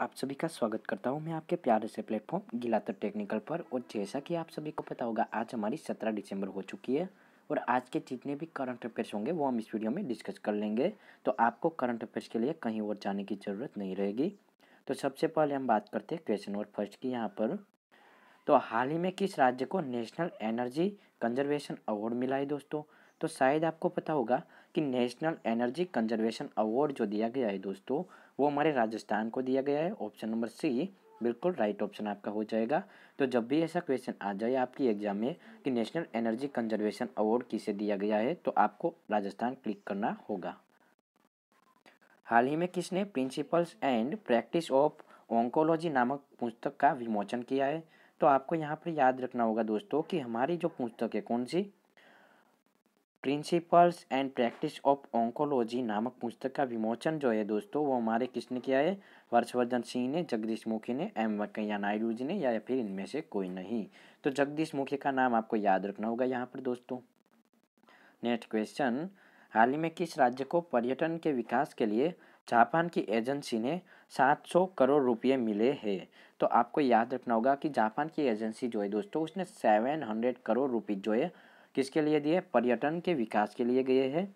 आप सभी का स्वागत करता हूं मैं आपके प्यारे से प्लेटफॉर्म गिलातर टेक्निकल पर और जैसा कि आप सभी को पता होगा आज हमारी सत्रह दिसंबर हो चुकी है और आज के जितने भी करंट अफेयर्स होंगे वो हम इस वीडियो में डिस्कस कर लेंगे तो आपको करंट अफेयर्स के लिए कहीं और जाने की ज़रूरत नहीं रहेगी तो सबसे पहले हम बात करते हैं क्वेश्चन और फर्स्ट की यहाँ पर तो हाल ही में किस राज्य को नेशनल एनर्जी कंजर्वेशन अवार्ड मिला है दोस्तों तो शायद आपको पता होगा कि नेशनल एनर्जी कंजर्वेशन अवार्ड जो दिया गया है दोस्तों वो हमारे राजस्थान को दिया गया है ऑप्शन नंबर सी बिल्कुल राइट ऑप्शन आपका हो जाएगा तो जब भी ऐसा क्वेश्चन आ जाए आपकी एग्जाम में कि नेशनल एनर्जी कंजर्वेशन अवार्ड किसे दिया गया है तो आपको राजस्थान क्लिक करना होगा हाल ही में किसने principles and practice of oncology नामक पुस्तक का विमोचन किया है तो आपको यहाँ पर याद रखना होगा दोस्तों कि हमारी जो पुस्तक है कौन सी principles and practice of oncology नामक पुस्तक का विमोचन जो है दोस्तों वो हमारे किसने किया है हर्षवर्धन सिंह ने जगदीश मुखी ने एम वेंकैया नायडू जी ने या फिर इनमें से कोई नहीं तो जगदीश मुखी का नाम आपको याद रखना होगा यहाँ पर दोस्तों नेक्स्ट क्वेश्चन हाल ही में किस राज्य को पर्यटन के विकास के लिए जापान की एजेंसी ने सात करोड़ रुपये मिले है तो आपको याद रखना होगा कि जापान की एजेंसी जो है दोस्तों उसने सेवन करोड़ रुपये जो है किसके लिए दिए पर्यटन के विकास के लिए गए हैं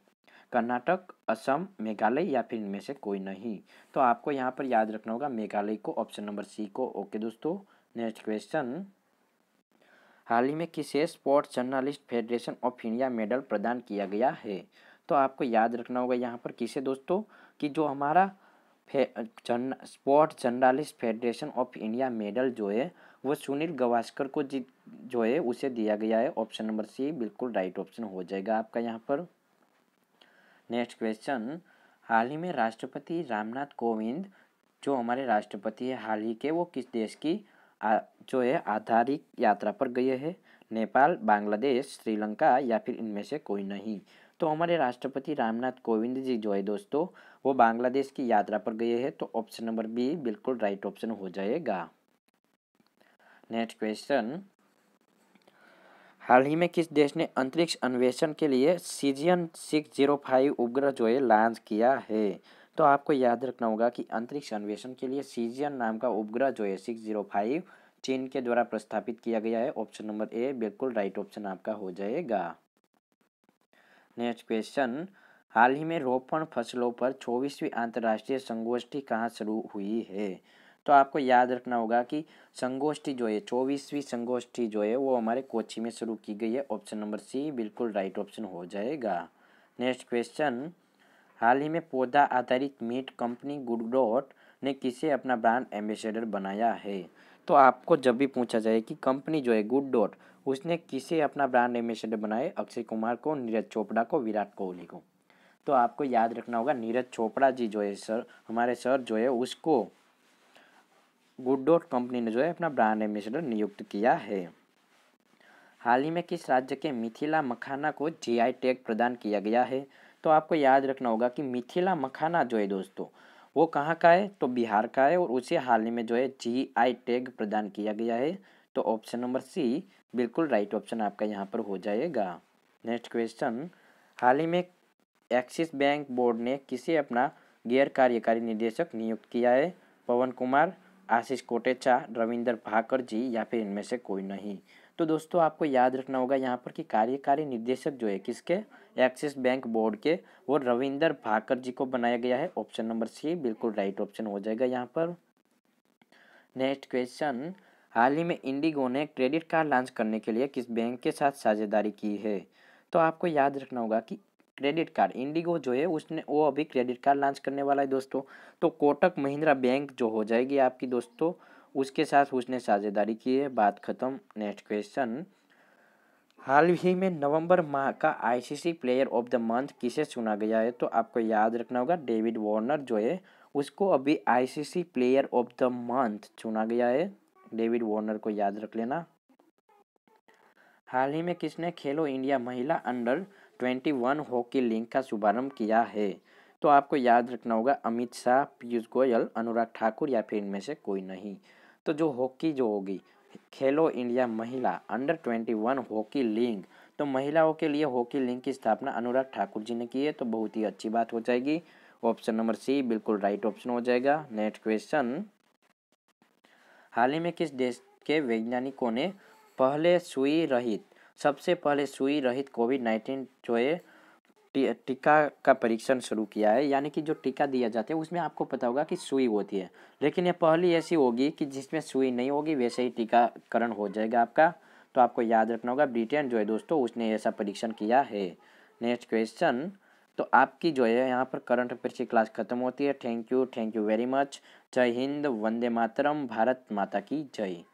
कर्नाटक असम मेघालय या फिर इनमें से कोई नहीं तो आपको यहाँ पर याद रखना होगा मेघालय को ऑप्शन नंबर सी को ओके दोस्तों नेक्स्ट क्वेश्चन हाल ही में किसे sports journalist federation of India medal प्रदान किया गया है तो आपको याद रखना होगा यहाँ पर किसे दोस्तों कि जो हमारा journ sports journalist federation of India medal जो है वो सुनील गवास्कर को जी जो है उसे दिया गया है ऑप्शन नंबर सी बिल्कुल राइट ऑप्शन हो जाएगा आपका यहाँ पर नेक्स्ट क्वेश्चन हाल ही में राष्ट्रपति रामनाथ कोविंद जो हमारे राष्ट्रपति है हाल ही के वो किस देश की आ, जो है आधारित यात्रा पर गए हैं नेपाल बांग्लादेश श्रीलंका या फिर इनमें से कोई नहीं तो हमारे राष्ट्रपति रामनाथ कोविंद जी जो है दोस्तों वो बांग्लादेश की यात्रा पर गए हैं तो ऑप्शन नंबर बी बिल्कुल राइट ऑप्शन हो जाएगा नेक्स्ट क्वेश्चन हाल ही में किस देश ने अंतरिक्ष अन्वेषण के लिए सीजियन सिक्स जीरो फाइव उपग्रह जो है लॉन्च किया है तो आपको याद रखना होगा कि अंतरिक्ष अन्वेषण के लिए सीजियन नाम का उपग्रह जो है सिक्स जीरो फाइव चीन के द्वारा प्रस्तापित किया गया है ऑप्शन नंबर ए बिल्कुल राइट ऑप्शन आपका हो जाएगा नेक्स्ट क्वेश्चन हाल ही में रोपण फसलों पर चौबीसवीं अंतर्राष्ट्रीय संगोष्ठी कहाँ शुरू हुई है तो आपको याद रखना होगा कि संगोष्ठी जो है चौबीसवीं संगोष्ठी जो है वो हमारे कोची में शुरू की गई है ऑप्शन नंबर सी बिल्कुल राइट ऑप्शन हो जाएगा नेक्स्ट क्वेश्चन हाल ही में पौधा आधारित मीट कंपनी गुडडोट ने किसे अपना ब्रांड एम्बेसडर बनाया है तो आपको जब भी पूछा जाए कि कंपनी जो है गुड डॉट उसने किसे अपना ब्रांड एम्बेसडर बनाए अक्षय कुमार को नीरज चोपड़ा को विराट कोहली को तो आपको याद रखना होगा नीरज चोपड़ा जी जो है सर हमारे सर जो है उसको गुड डॉट कंपनी ने जो है अपना ब्रांड एम्बेसडर नियुक्त किया है हाल ही में किस राज्य के मिथिला मखाना को जी टैग प्रदान किया गया है तो आपको याद रखना होगा कि मिथिला मखाना जो है दोस्तों वो कहाँ का है तो बिहार का है और उसे हाल ही में जो है जी आई टैग प्रदान किया गया है तो ऑप्शन नंबर सी बिल्कुल राइट ऑप्शन आपका यहाँ पर हो जाएगा नेक्स्ट क्वेश्चन हाल ही में एक्सिस बैंक बोर्ड ने किसे अपना गैर कार्यकारी निदेशक नियुक्त किया है पवन कुमार आशीष कोटेचा रविंदर भाकर जी या फिर इनमें से कोई नहीं तो दोस्तों आपको याद रखना होगा यहाँ पर कि कार्यकारी निदेशक जो है किसके एक्सिस बैंक बोर्ड के वो रविंदर भाकर जी को बनाया गया है ऑप्शन नंबर सी बिल्कुल राइट ऑप्शन हो जाएगा यहाँ पर नेक्स्ट क्वेश्चन हाल ही में इंडिगो ने क्रेडिट कार्ड लॉन्च करने के लिए किस बैंक के साथ साझेदारी की है तो आपको याद रखना होगा कि क्रेडिट कार्ड इंडिगो जो है उसने वो अभी क्रेडिट कार्ड लॉन्च करने वाला है दोस्तों तो कोटक महिंद्रा बैंक जो हो जाएगी आपकी दोस्तों उसके साथ उसने साझेदारी की है बात खत्म नेक्स्ट क्वेश्चन हाल ही में नवंबर माह का ICC player of the month किसे चुना गया है तो आपको याद रखना होगा डेविड वार्नर जो है उसको अभी ICC player of the month चुना गया है डेविड वार्नर को याद रख लेना हाल ही में किसने खेलो इंडिया महिला under twenty one hockey league का शुभारंभ किया है तो आपको याद रखना होगा अमित शाह पीयूष गोयल अनुराग ठाकुर या फिर इनमें से कोई नहीं तो जो हॉकी जो होगी खेलो इंडिया महिला under twenty one hockey league तो महिलाओं के लिए हॉकी लीग की स्थापना अनुराग ठाकुर जी ने की है तो बहुत ही अच्छी बात हो जाएगी ऑप्शन नंबर सी बिल्कुल राइट ऑप्शन हो जाएगा नेक्स्ट क्वेश्चन हाल ही में किस देश के वैज्ञानिकों ने पहले सुई रहित सबसे पहले सुई रहित कोविड नाइन्टीन जो है टीका का परीक्षण शुरू किया है यानी कि जो टीका दिया जाता है उसमें आपको पता होगा कि सुई होती है लेकिन यह पहली ऐसी होगी कि जिसमें सुई नहीं होगी वैसे ही टीकाकरण हो जाएगा आपका तो आपको याद रखना होगा ब्रिटेन जो है दोस्तों उसने ऐसा परीक्षण किया है नेक्स्ट क्वेश्चन तो आपकी जो है यहाँ पर करंट अफेयर की क्लास खत्म होती है thank you thank you very much जय हिंद वंदे मातरम भारत माता की जय